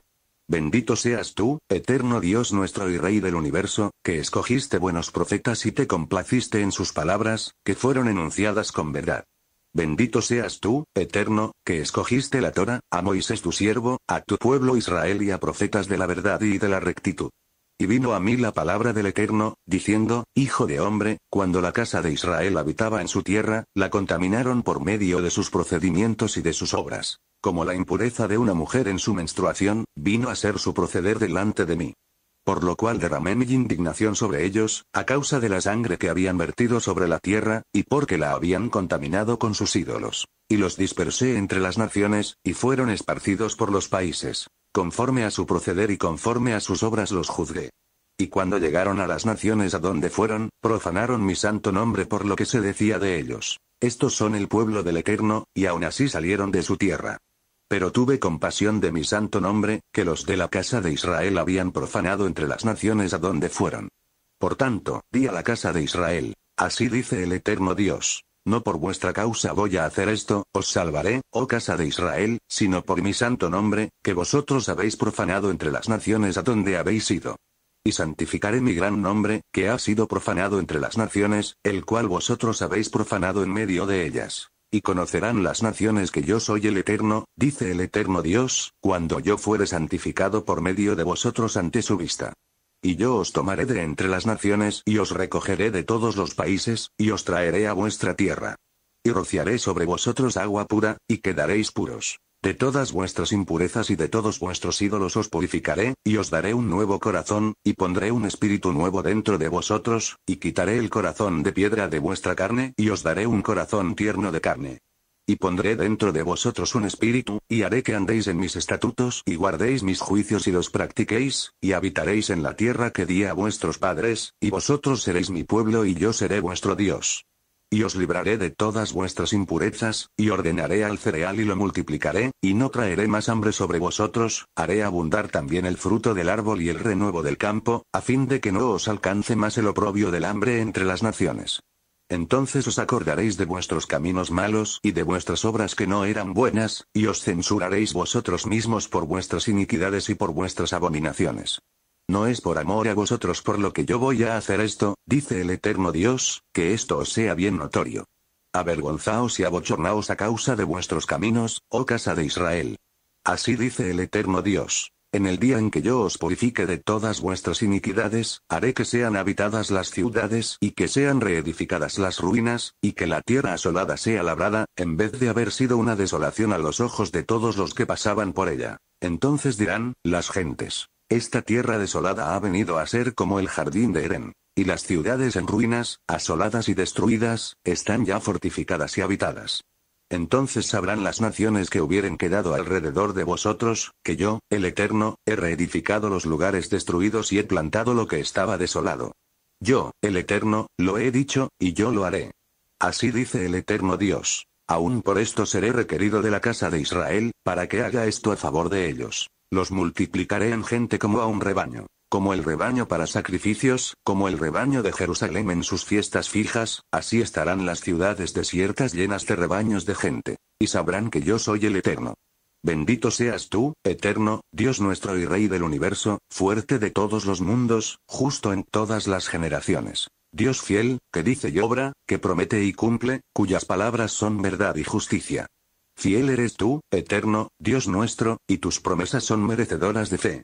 Bendito seas tú, eterno Dios nuestro y Rey del universo, que escogiste buenos profetas y te complaciste en sus palabras, que fueron enunciadas con verdad. Bendito seas tú, eterno, que escogiste la Torah, a Moisés tu siervo, a tu pueblo Israel y a profetas de la verdad y de la rectitud. Y vino a mí la palabra del Eterno, diciendo, Hijo de hombre, cuando la casa de Israel habitaba en su tierra, la contaminaron por medio de sus procedimientos y de sus obras. Como la impureza de una mujer en su menstruación, vino a ser su proceder delante de mí. Por lo cual derramé mi indignación sobre ellos, a causa de la sangre que habían vertido sobre la tierra, y porque la habían contaminado con sus ídolos. Y los dispersé entre las naciones, y fueron esparcidos por los países. Conforme a su proceder y conforme a sus obras los juzgué. Y cuando llegaron a las naciones a donde fueron, profanaron mi santo nombre por lo que se decía de ellos. Estos son el pueblo del Eterno, y aún así salieron de su tierra. Pero tuve compasión de mi santo nombre, que los de la casa de Israel habían profanado entre las naciones a donde fueron. Por tanto, di a la casa de Israel, así dice el Eterno Dios, no por vuestra causa voy a hacer esto, os salvaré, oh casa de Israel, sino por mi santo nombre, que vosotros habéis profanado entre las naciones a donde habéis ido. Y santificaré mi gran nombre, que ha sido profanado entre las naciones, el cual vosotros habéis profanado en medio de ellas. Y conocerán las naciones que yo soy el Eterno, dice el Eterno Dios, cuando yo fuere santificado por medio de vosotros ante su vista. Y yo os tomaré de entre las naciones, y os recogeré de todos los países, y os traeré a vuestra tierra. Y rociaré sobre vosotros agua pura, y quedaréis puros. De todas vuestras impurezas y de todos vuestros ídolos os purificaré, y os daré un nuevo corazón, y pondré un espíritu nuevo dentro de vosotros, y quitaré el corazón de piedra de vuestra carne, y os daré un corazón tierno de carne. Y pondré dentro de vosotros un espíritu, y haré que andéis en mis estatutos y guardéis mis juicios y los practiquéis, y habitaréis en la tierra que di a vuestros padres, y vosotros seréis mi pueblo y yo seré vuestro Dios. Y os libraré de todas vuestras impurezas, y ordenaré al cereal y lo multiplicaré, y no traeré más hambre sobre vosotros, haré abundar también el fruto del árbol y el renuevo del campo, a fin de que no os alcance más el oprobio del hambre entre las naciones. Entonces os acordaréis de vuestros caminos malos y de vuestras obras que no eran buenas, y os censuraréis vosotros mismos por vuestras iniquidades y por vuestras abominaciones. No es por amor a vosotros por lo que yo voy a hacer esto, dice el eterno Dios, que esto os sea bien notorio. Avergonzaos y abochornaos a causa de vuestros caminos, oh casa de Israel. Así dice el eterno Dios. En el día en que yo os purifique de todas vuestras iniquidades, haré que sean habitadas las ciudades y que sean reedificadas las ruinas, y que la tierra asolada sea labrada, en vez de haber sido una desolación a los ojos de todos los que pasaban por ella. Entonces dirán, las gentes, esta tierra desolada ha venido a ser como el jardín de Eren. Y las ciudades en ruinas, asoladas y destruidas, están ya fortificadas y habitadas. Entonces sabrán las naciones que hubieren quedado alrededor de vosotros, que yo, el Eterno, he reedificado los lugares destruidos y he plantado lo que estaba desolado. Yo, el Eterno, lo he dicho, y yo lo haré. Así dice el Eterno Dios. Aún por esto seré requerido de la casa de Israel, para que haga esto a favor de ellos. Los multiplicaré en gente como a un rebaño como el rebaño para sacrificios, como el rebaño de Jerusalén en sus fiestas fijas, así estarán las ciudades desiertas llenas de rebaños de gente, y sabrán que yo soy el Eterno. Bendito seas tú, Eterno, Dios nuestro y Rey del universo, fuerte de todos los mundos, justo en todas las generaciones. Dios fiel, que dice y obra, que promete y cumple, cuyas palabras son verdad y justicia. Fiel eres tú, Eterno, Dios nuestro, y tus promesas son merecedoras de fe.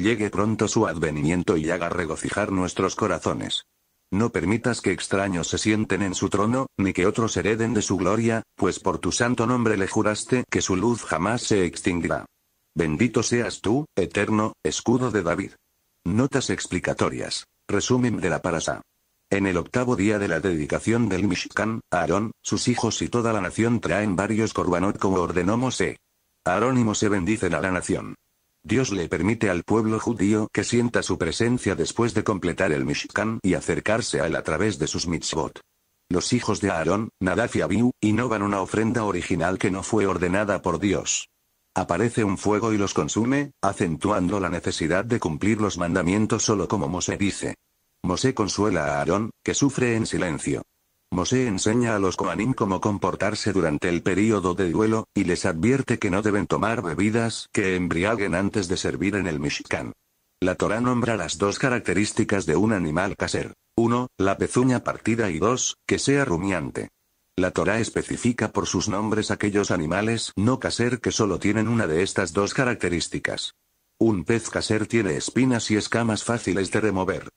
llegue pronto su advenimiento y haga regocijar nuestros corazones. No permitas que extraños se sienten en su trono, ni que otros hereden de su gloria, pues por tu santo nombre le juraste que su luz jamás se extinguirá. Bendito seas tú, eterno, escudo de David. Notas explicatorias. Resumen de la parasa. En el octavo día de la dedicación del Mishkan, Aarón, sus hijos y toda la nación traen varios corbanot como ordenó Mosé. Aarón y Mosé bendicen a la nación. Dios le permite al pueblo judío que sienta su presencia después de completar el Mishkan y acercarse a él a través de sus mitzvot. Los hijos de Aarón, Nadaf y Abiú, innovan una ofrenda original que no fue ordenada por Dios. Aparece un fuego y los consume, acentuando la necesidad de cumplir los mandamientos solo como Mosé dice. Mosé consuela a Aarón, que sufre en silencio. Mosé enseña a los Koanim cómo comportarse durante el período de duelo, y les advierte que no deben tomar bebidas que embriaguen antes de servir en el Mishkan. La Torah nombra las dos características de un animal caser. 1. La pezuña partida y 2. Que sea rumiante. La Torah especifica por sus nombres aquellos animales no caser que solo tienen una de estas dos características. Un pez caser tiene espinas y escamas fáciles de remover.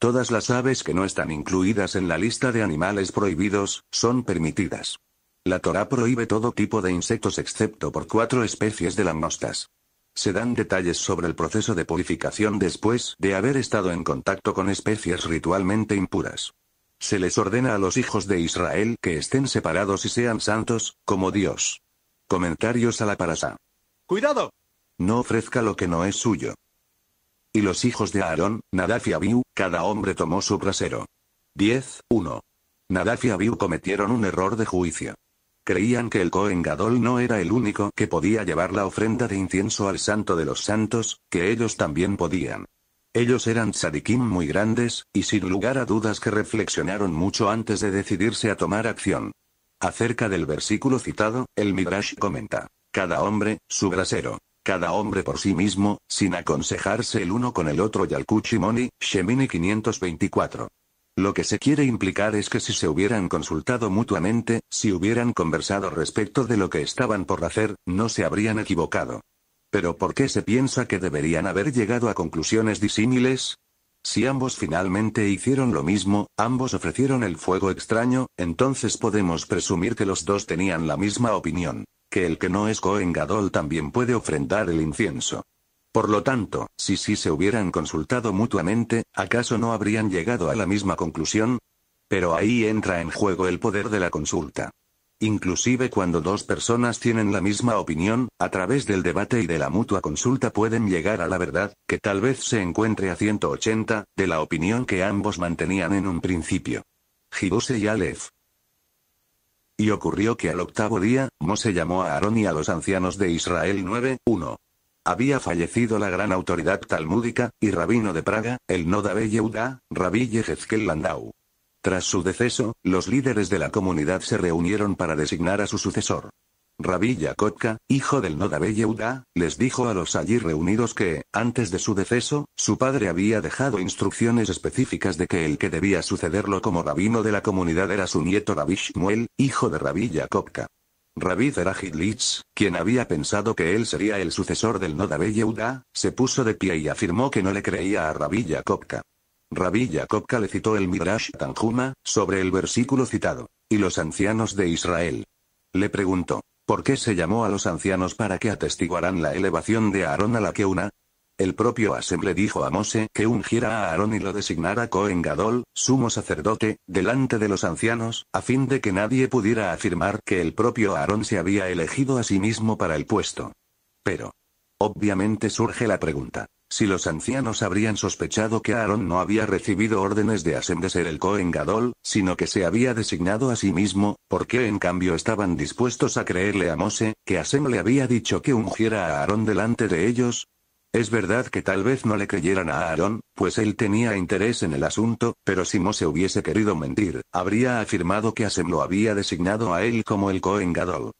Todas las aves que no están incluidas en la lista de animales prohibidos, son permitidas. La Torá prohíbe todo tipo de insectos excepto por cuatro especies de langostas. Se dan detalles sobre el proceso de purificación después de haber estado en contacto con especies ritualmente impuras. Se les ordena a los hijos de Israel que estén separados y sean santos, como Dios. Comentarios a la Parasa. ¡Cuidado! No ofrezca lo que no es suyo. Y los hijos de Aarón, Nadaf y cada hombre tomó su brasero. 10. 1. Nadaf y cometieron un error de juicio. Creían que el Cohen Gadol no era el único que podía llevar la ofrenda de incienso al santo de los santos, que ellos también podían. Ellos eran tzadikim muy grandes, y sin lugar a dudas que reflexionaron mucho antes de decidirse a tomar acción. Acerca del versículo citado, el Midrash comenta. Cada hombre, su brasero. Cada hombre por sí mismo, sin aconsejarse el uno con el otro al Kuchimoni, Shemini 524. Lo que se quiere implicar es que si se hubieran consultado mutuamente, si hubieran conversado respecto de lo que estaban por hacer, no se habrían equivocado. Pero ¿por qué se piensa que deberían haber llegado a conclusiones disímiles? Si ambos finalmente hicieron lo mismo, ambos ofrecieron el fuego extraño, entonces podemos presumir que los dos tenían la misma opinión que el que no es Cohen Gadol también puede ofrendar el incienso. Por lo tanto, si sí se hubieran consultado mutuamente, ¿acaso no habrían llegado a la misma conclusión? Pero ahí entra en juego el poder de la consulta. Inclusive cuando dos personas tienen la misma opinión, a través del debate y de la mutua consulta pueden llegar a la verdad, que tal vez se encuentre a 180, de la opinión que ambos mantenían en un principio. Jibuse y Aleph. Y ocurrió que al octavo día, Mose llamó a Aarón y a los ancianos de Israel 9.1. Había fallecido la gran autoridad talmúdica, y rabino de Praga, el Nodabe Yehuda, Rabí Yehezkel Landau. Tras su deceso, los líderes de la comunidad se reunieron para designar a su sucesor. Rabí Yakotka, hijo del Nodabe Yehuda, les dijo a los allí reunidos que, antes de su deceso, su padre había dejado instrucciones específicas de que el que debía sucederlo como rabino de la comunidad era su nieto Rabí Shmuel, hijo de Rabí Yakotka. Rabí Zerahidlitz, quien había pensado que él sería el sucesor del Nodabe Yehuda, se puso de pie y afirmó que no le creía a Rabí Yakotka. Rabí Yakotka le citó el Midrash Tanjuma, sobre el versículo citado, y los ancianos de Israel. Le preguntó, ¿Por qué se llamó a los ancianos para que atestiguaran la elevación de Aarón a la que una? El propio asamble dijo a Mose que ungiera a Aarón y lo designara Cohen Gadol, sumo sacerdote, delante de los ancianos, a fin de que nadie pudiera afirmar que el propio Aarón se había elegido a sí mismo para el puesto. Pero, obviamente surge la pregunta, si los ancianos habrían sospechado que Aarón no había recibido órdenes de Asem de ser el Cohen Gadol, sino que se había designado a sí mismo, ¿por qué en cambio estaban dispuestos a creerle a Mose, que Asen le había dicho que ungiera a Aarón delante de ellos? Es verdad que tal vez no le creyeran a Aarón, pues él tenía interés en el asunto, pero si Mose hubiese querido mentir, habría afirmado que Asen lo había designado a él como el Cohen Gadol.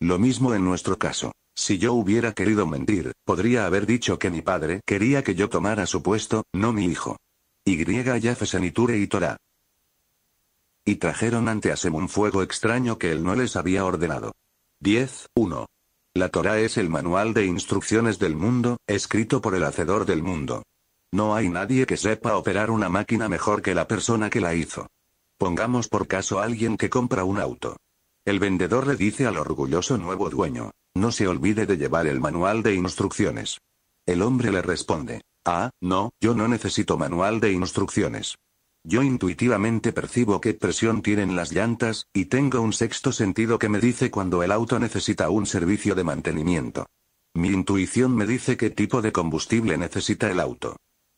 Lo mismo en nuestro caso. Si yo hubiera querido mentir, podría haber dicho que mi padre quería que yo tomara su puesto, no mi hijo. Y Yafesaniture y Torah. Y trajeron ante Asem un fuego extraño que él no les había ordenado. 10.1. La Torah es el manual de instrucciones del mundo, escrito por el Hacedor del mundo. No hay nadie que sepa operar una máquina mejor que la persona que la hizo. Pongamos por caso a alguien que compra un auto. El vendedor le dice al orgulloso nuevo dueño, no se olvide de llevar el manual de instrucciones. El hombre le responde, ah, no, yo no necesito manual de instrucciones. Yo intuitivamente percibo qué presión tienen las llantas, y tengo un sexto sentido que me dice cuando el auto necesita un servicio de mantenimiento. Mi intuición me dice qué tipo de combustible necesita el auto.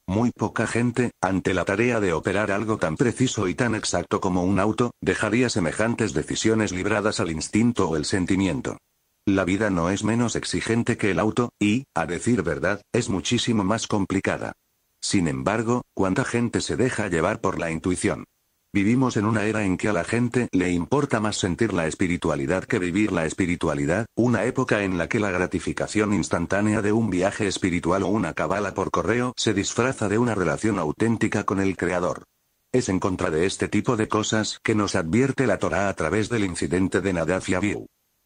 Muy poca gente, ante la tarea de operar algo tan preciso y tan exacto como un auto, dejaría semejantes decisiones libradas al instinto o el sentimiento. La vida no es menos exigente que el auto, y, a decir verdad, es muchísimo más complicada. Sin embargo, ¿cuánta gente se deja llevar por la intuición? Vivimos en una era en que a la gente le importa más sentir la espiritualidad que vivir la espiritualidad, una época en la que la gratificación instantánea de un viaje espiritual o una cabala por correo se disfraza de una relación auténtica con el Creador. Es en contra de este tipo de cosas que nos advierte la Torá a través del incidente de Nadaf y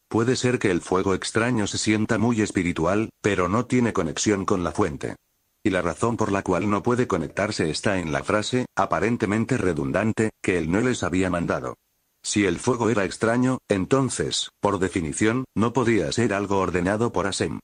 Puede ser que el fuego extraño se sienta muy espiritual, pero no tiene conexión con la fuente. Y la razón por la cual no puede conectarse está en la frase, aparentemente redundante, que él no les había mandado. Si el fuego era extraño, entonces, por definición, no podía ser algo ordenado por Asem.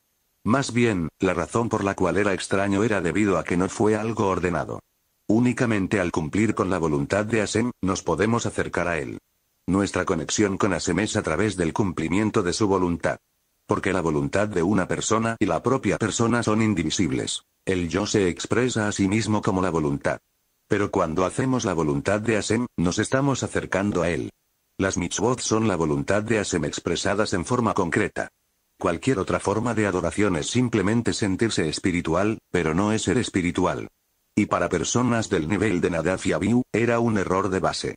Más bien, la razón por la cual era extraño era debido a que no fue algo ordenado. Únicamente al cumplir con la voluntad de Asem, nos podemos acercar a él. Nuestra conexión con Asem es a través del cumplimiento de su voluntad. Porque la voluntad de una persona y la propia persona son indivisibles. El yo se expresa a sí mismo como la voluntad. Pero cuando hacemos la voluntad de Asem, nos estamos acercando a él. Las mitzvot son la voluntad de Asem expresadas en forma concreta. Cualquier otra forma de adoración es simplemente sentirse espiritual, pero no es ser espiritual. Y para personas del nivel de Nadaf y era un error de base.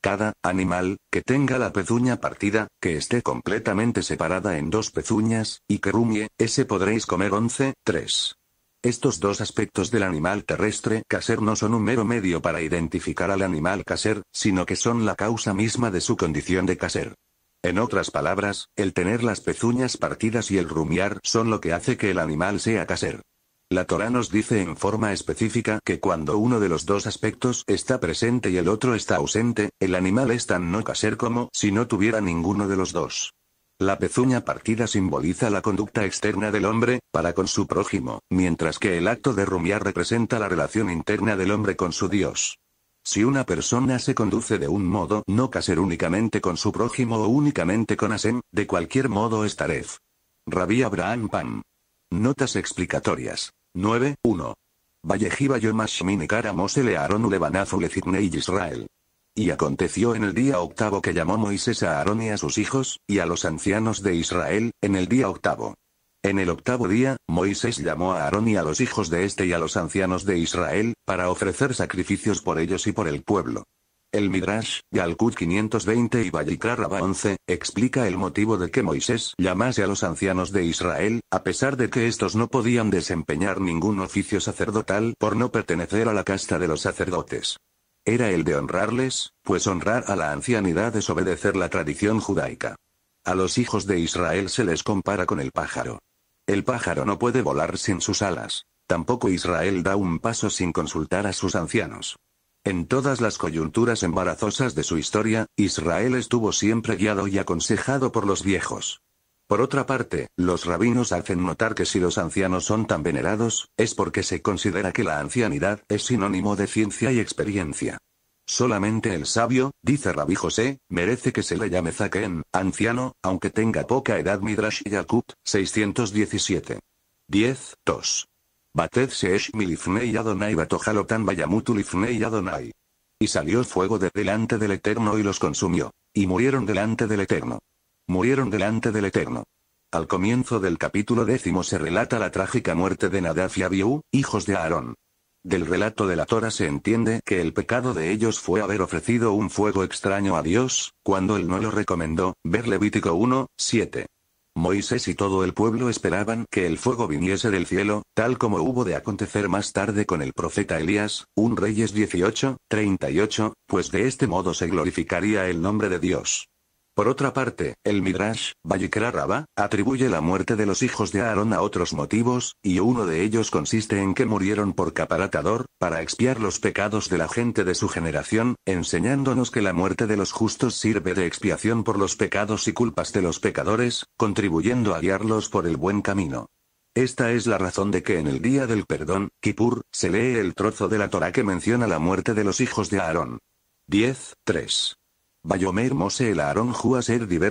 Cada animal que tenga la pezuña partida, que esté completamente separada en dos pezuñas, y que rumie, ese podréis comer 11, 3. Estos dos aspectos del animal terrestre caser no son un mero medio para identificar al animal caser, sino que son la causa misma de su condición de caser. En otras palabras, el tener las pezuñas partidas y el rumiar son lo que hace que el animal sea caser. La Torá nos dice en forma específica que cuando uno de los dos aspectos está presente y el otro está ausente, el animal es tan no caser como si no tuviera ninguno de los dos. La pezuña partida simboliza la conducta externa del hombre, para con su prójimo, mientras que el acto de rumiar representa la relación interna del hombre con su Dios. Si una persona se conduce de un modo no caser únicamente con su prójimo o únicamente con Asem, de cualquier modo estaré. Rabí Abraham Pam. Notas explicatorias. 9, 1. Vallejiba y Israel. Y aconteció en el día octavo que llamó Moisés a Aarón y a sus hijos, y a los ancianos de Israel, en el día octavo. En el octavo día, Moisés llamó a Aarón y a los hijos de este y a los ancianos de Israel, para ofrecer sacrificios por ellos y por el pueblo. El Midrash, Yalkut 520 y Raba 11, explica el motivo de que Moisés llamase a los ancianos de Israel, a pesar de que estos no podían desempeñar ningún oficio sacerdotal por no pertenecer a la casta de los sacerdotes. Era el de honrarles, pues honrar a la ancianidad es obedecer la tradición judaica. A los hijos de Israel se les compara con el pájaro. El pájaro no puede volar sin sus alas. Tampoco Israel da un paso sin consultar a sus ancianos. En todas las coyunturas embarazosas de su historia, Israel estuvo siempre guiado y aconsejado por los viejos. Por otra parte, los rabinos hacen notar que si los ancianos son tan venerados, es porque se considera que la ancianidad es sinónimo de ciencia y experiencia. Solamente el sabio, dice Rabí José, merece que se le llame Zaken, anciano, aunque tenga poca edad Midrash Yakut, 617. 10, 2. Adonai Adonai. Y salió fuego de delante del Eterno y los consumió. Y murieron delante del Eterno. Murieron delante del Eterno. Al comienzo del capítulo décimo se relata la trágica muerte de Nadaf y Abiú, hijos de Aarón. Del relato de la Torah se entiende que el pecado de ellos fue haber ofrecido un fuego extraño a Dios, cuando él no lo recomendó, ver Levítico 1, 7. Moisés y todo el pueblo esperaban que el fuego viniese del cielo, tal como hubo de acontecer más tarde con el profeta Elías, un Reyes 18, 38, pues de este modo se glorificaría el nombre de Dios. Por otra parte, el Midrash, Vallikra atribuye la muerte de los hijos de Aarón a otros motivos, y uno de ellos consiste en que murieron por caparatador, para expiar los pecados de la gente de su generación, enseñándonos que la muerte de los justos sirve de expiación por los pecados y culpas de los pecadores, contribuyendo a guiarlos por el buen camino. Esta es la razón de que en el día del perdón, Kippur, se lee el trozo de la Torah que menciona la muerte de los hijos de Aarón. 10, 3. Bayomer Mose el Aarón Ve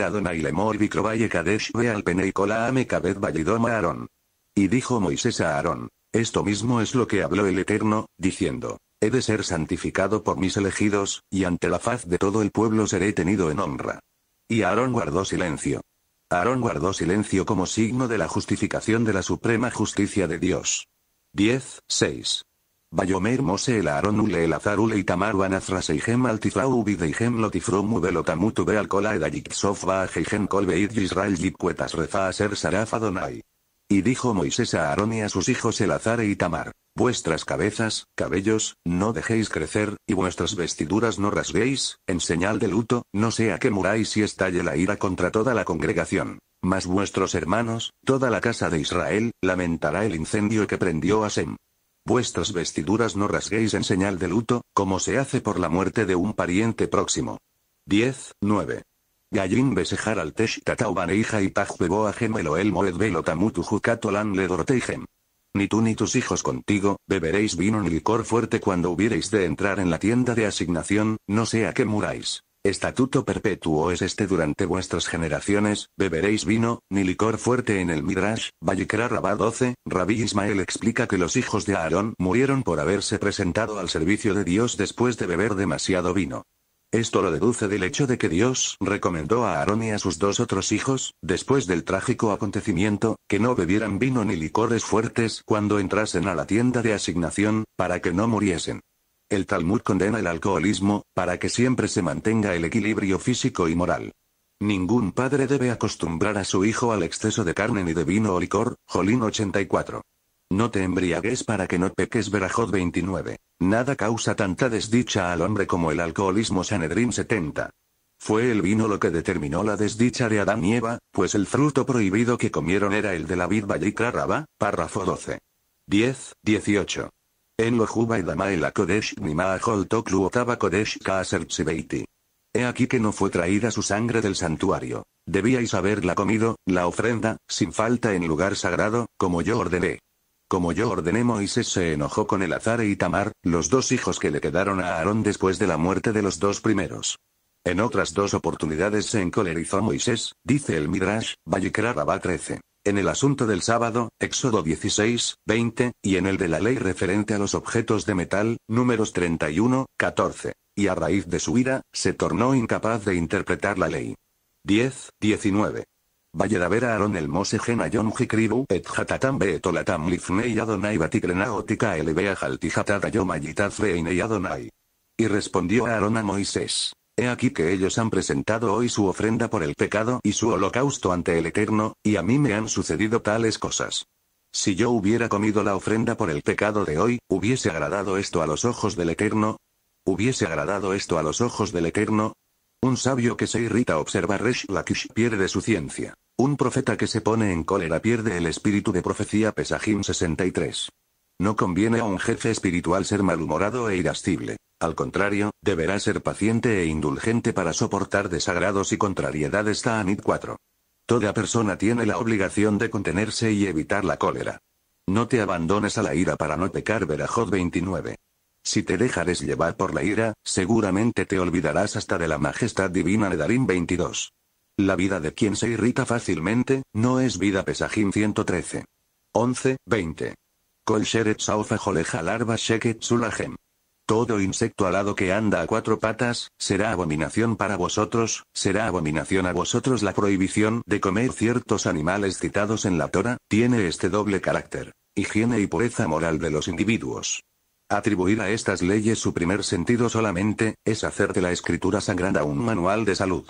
al Y dijo Moisés a Aarón, esto mismo es lo que habló el Eterno, diciendo, he de ser santificado por mis elegidos, y ante la faz de todo el pueblo seré tenido en honra. Y Aarón guardó silencio. Aarón guardó silencio como signo de la justificación de la suprema justicia de Dios. 10, 6. Y dijo Moisés a Aarón y a sus hijos el azar e Tamar: vuestras cabezas, cabellos, no dejéis crecer, y vuestras vestiduras no rasguéis, en señal de luto, no sea que muráis y estalle la ira contra toda la congregación. Mas vuestros hermanos, toda la casa de Israel, lamentará el incendio que prendió a Sem. Vuestras vestiduras no rasguéis en señal de luto, como se hace por la muerte de un pariente próximo. 10, 9. Gallin besejar al tesh hija y moed Ni tú ni tus hijos contigo, beberéis vino ni licor fuerte cuando hubiereis de entrar en la tienda de asignación, no sea que muráis. Estatuto perpetuo es este durante vuestras generaciones, beberéis vino, ni licor fuerte en el Midrash, Vallecra Rabá 12, Rabí Ismael explica que los hijos de Aarón murieron por haberse presentado al servicio de Dios después de beber demasiado vino. Esto lo deduce del hecho de que Dios recomendó a Aarón y a sus dos otros hijos, después del trágico acontecimiento, que no bebieran vino ni licores fuertes cuando entrasen a la tienda de asignación, para que no muriesen. El Talmud condena el alcoholismo, para que siempre se mantenga el equilibrio físico y moral. Ningún padre debe acostumbrar a su hijo al exceso de carne ni de vino o licor, Jolín 84. No te embriagues para que no peques Berajot 29. Nada causa tanta desdicha al hombre como el alcoholismo Sanedrín 70. Fue el vino lo que determinó la desdicha de Adán y Eva, pues el fruto prohibido que comieron era el de la vid y párrafo 12. 10, 18. En lo Juba y Kodesh Toklu Kodesh He aquí que no fue traída su sangre del santuario. Debíais haberla comido, la ofrenda, sin falta en lugar sagrado, como yo ordené. Como yo ordené Moisés se enojó con el azar y Tamar, los dos hijos que le quedaron a Aarón después de la muerte de los dos primeros. En otras dos oportunidades se encolerizó Moisés, dice el Midrash, Vallikra 13 en el asunto del sábado, Éxodo 16, 20, y en el de la ley referente a los objetos de metal, números 31, 14. Y a raíz de su ira, se tornó incapaz de interpretar la ley. 10, 19. a Aarón el Mose Genayon Jikribu et Hatatam Beetolatam Lifnei Adonai elevea Elebea Adonai. Y respondió Aarón a Moisés. He aquí que ellos han presentado hoy su ofrenda por el pecado y su holocausto ante el Eterno, y a mí me han sucedido tales cosas. Si yo hubiera comido la ofrenda por el pecado de hoy, ¿hubiese agradado esto a los ojos del Eterno? ¿Hubiese agradado esto a los ojos del Eterno? Un sabio que se irrita observa Resh Lakish pierde su ciencia. Un profeta que se pone en cólera pierde el espíritu de profecía Pesajim 63. No conviene a un jefe espiritual ser malhumorado e irascible. Al contrario, deberá ser paciente e indulgente para soportar desagrados y contrariedades. TANIT 4. Toda persona tiene la obligación de contenerse y evitar la cólera. No te abandones a la ira para no pecar. Verajot 29. Si te dejares llevar por la ira, seguramente te olvidarás hasta de la majestad divina. Nedarim 22. La vida de quien se irrita fácilmente, no es vida. Pesajín 113. 11, 20. E larva Sheket Todo insecto alado que anda a cuatro patas, será abominación para vosotros, será abominación a vosotros la prohibición de comer ciertos animales citados en la Torah, tiene este doble carácter, higiene y pureza moral de los individuos. Atribuir a estas leyes su primer sentido solamente, es hacer de la escritura sagrada un manual de salud.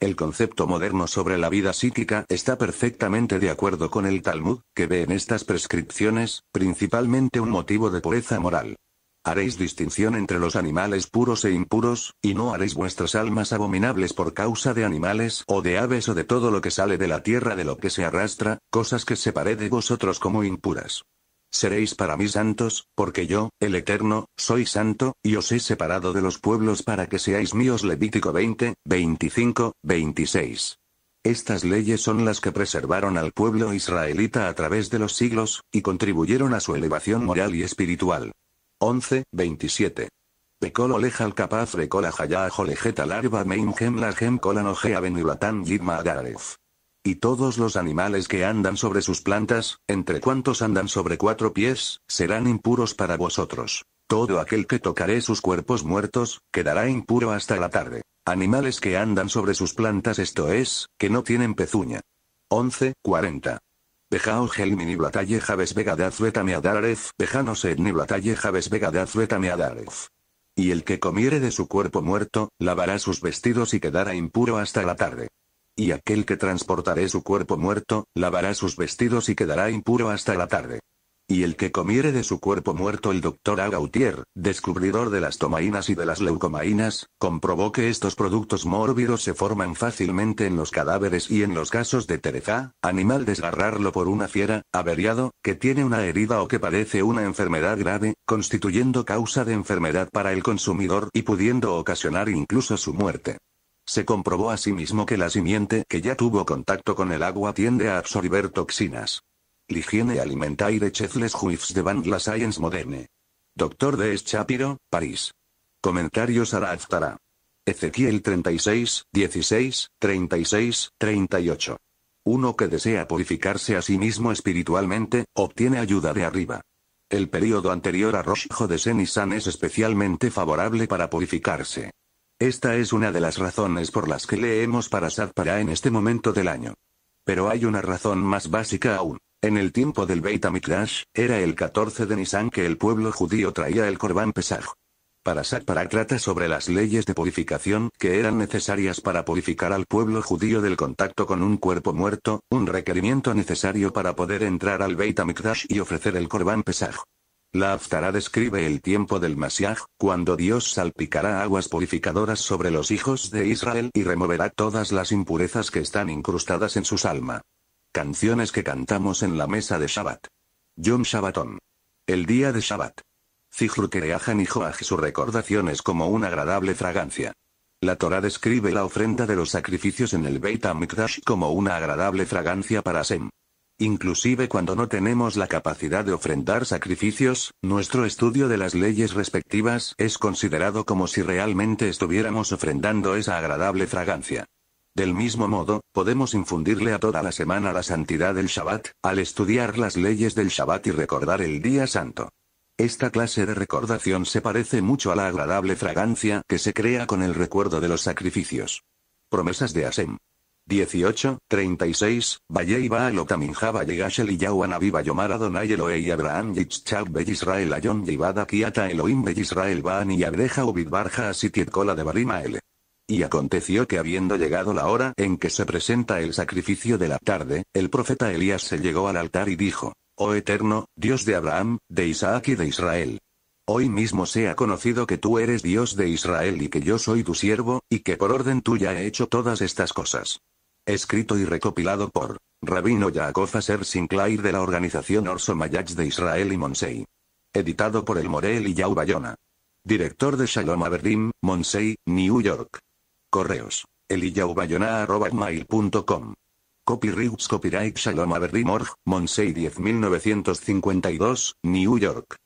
El concepto moderno sobre la vida psíquica está perfectamente de acuerdo con el Talmud, que ve en estas prescripciones, principalmente un motivo de pureza moral. Haréis distinción entre los animales puros e impuros, y no haréis vuestras almas abominables por causa de animales o de aves o de todo lo que sale de la tierra de lo que se arrastra, cosas que separé de vosotros como impuras. Seréis para mí santos, porque yo, el Eterno, soy santo, y os he separado de los pueblos para que seáis míos. Levítico 20, 25, 26. Estas leyes son las que preservaron al pueblo israelita a través de los siglos, y contribuyeron a su elevación moral y espiritual. 11, 27. Pecol larva agaref. Y todos los animales que andan sobre sus plantas, entre cuantos andan sobre cuatro pies, serán impuros para vosotros. Todo aquel que tocaré sus cuerpos muertos, quedará impuro hasta la tarde. Animales que andan sobre sus plantas, esto es, que no tienen pezuña. 11, 40. Bejao blataye javes vegadaz bejano blataye javes Y el que comiere de su cuerpo muerto, lavará sus vestidos y quedará impuro hasta la tarde y aquel que transportaré su cuerpo muerto, lavará sus vestidos y quedará impuro hasta la tarde. Y el que comiere de su cuerpo muerto el doctor A. Gautier, descubridor de las tomaínas y de las leucomaínas, comprobó que estos productos mórbidos se forman fácilmente en los cadáveres y en los casos de Tereza, animal desgarrarlo por una fiera, averiado, que tiene una herida o que padece una enfermedad grave, constituyendo causa de enfermedad para el consumidor y pudiendo ocasionar incluso su muerte. Se comprobó asimismo que la simiente que ya tuvo contacto con el agua tiende a absorber toxinas. Ligiene alimentaire chez les juifs de la science moderne. Doctor de Eschapiro, París. Comentarios a Aftara. Ezequiel 36, 16, 36, 38. Uno que desea purificarse a sí mismo espiritualmente, obtiene ayuda de arriba. El periodo anterior a Rosh Hodesen y San es especialmente favorable para purificarse. Esta es una de las razones por las que leemos Parashat para en este momento del año. Pero hay una razón más básica aún. En el tiempo del Beit HaMikdash, era el 14 de Nisan que el pueblo judío traía el Korban Pesaj. Para para trata sobre las leyes de purificación que eran necesarias para purificar al pueblo judío del contacto con un cuerpo muerto, un requerimiento necesario para poder entrar al Beit HaMikdash y ofrecer el Korban Pesaj. La Aftara describe el tiempo del masiach, cuando Dios salpicará aguas purificadoras sobre los hijos de Israel y removerá todas las impurezas que están incrustadas en sus alma. Canciones que cantamos en la mesa de Shabbat. Yom Shabbaton. El día de Shabbat. Zihru Kereahan y Joaj su recordación es como una agradable fragancia. La Torah describe la ofrenda de los sacrificios en el Beit HaMikdash como una agradable fragancia para Sem. Inclusive cuando no tenemos la capacidad de ofrendar sacrificios, nuestro estudio de las leyes respectivas es considerado como si realmente estuviéramos ofrendando esa agradable fragancia. Del mismo modo, podemos infundirle a toda la semana la santidad del Shabbat, al estudiar las leyes del Shabbat y recordar el día santo. Esta clase de recordación se parece mucho a la agradable fragancia que se crea con el recuerdo de los sacrificios. Promesas de Asem 18, 36, Valle y Abraham Ayon Yivada Kiata Elohim y Ubid de Y aconteció que habiendo llegado la hora en que se presenta el sacrificio de la tarde, el profeta Elías se llegó al altar y dijo, Oh Eterno, Dios de Abraham, de Isaac y de Israel. Hoy mismo sea conocido que tú eres Dios de Israel y que yo soy tu siervo, y que por orden tuya he hecho todas estas cosas. Escrito y recopilado por Rabino Yaakov Aser Sinclair de la organización Orso Mayach de Israel y Monsei. Editado por el Morel y Yau Bayona. Director de Shalom Averdim, Monsei, New York. Correos. eliyahubayona.com. Copyrights Copyright Shalom Averdim Org, Monsei 10952, New York.